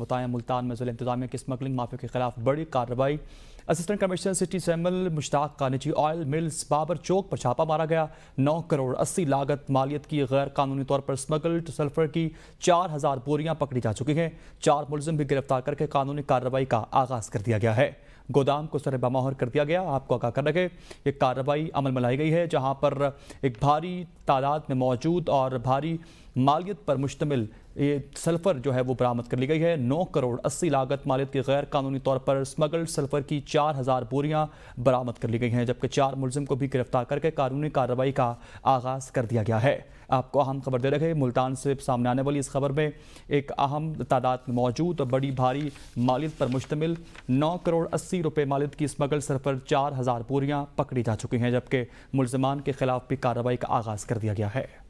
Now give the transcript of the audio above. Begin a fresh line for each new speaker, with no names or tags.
बताया मुल्तान में जिले इंतजामिया की स्मगलिंग माफिया के खिलाफ बड़ी कार्रवाई असिस्टेंट कमिश्नर सिटी सैमल मुश्ताक का निजी ऑयल मिल्स बाबर चौक पर छापा मारा गया नौ करोड़ अस्सी लागत मालियत की गैर कानूनी तौर पर स्मगल्ड सल्फर की चार हजार बोरियां पकड़ी जा चुकी हैं चार मुलजिम भी गिरफ्तार करके कानूनी कार्रवाई का आगाज कर दिया गया है गोदाम को सरबा बमाहर कर दिया गया आपको आगा कर रखे ये कार्रवाई अमल में लाई गई है जहाँ पर एक भारी तादाद में मौजूद और भारी मालियत पर मुश्तमिल ये सल्फ़र जो है वो बरामद कर ली गई है नौ करोड़ अस्सी लागत मालियत की गैर कानूनी तौर पर स्मगल्ड सल्फ़र की चार हज़ार बोरियाँ बरामद कर ली गई हैं जबकि चार मुलजिम को भी गिरफ्तार करके कानूनी कार्रवाई का आगाज़ कर दिया गया है आपको अहम खबर दे रखे मुल्तान से सामने आने वाली इस खबर में एक अहम तादाद में मौजूद और बड़ी भारी मालियत पर मुश्तमिल नौ करोड़ अस्सी अस्सी रुपये मालिद की स्मगल सर पर चार हज़ार बोरियाँ पकड़ी जा चुकी हैं जबकि मुलजमान के खिलाफ भी कार्रवाई का आगाज़ कर दिया गया है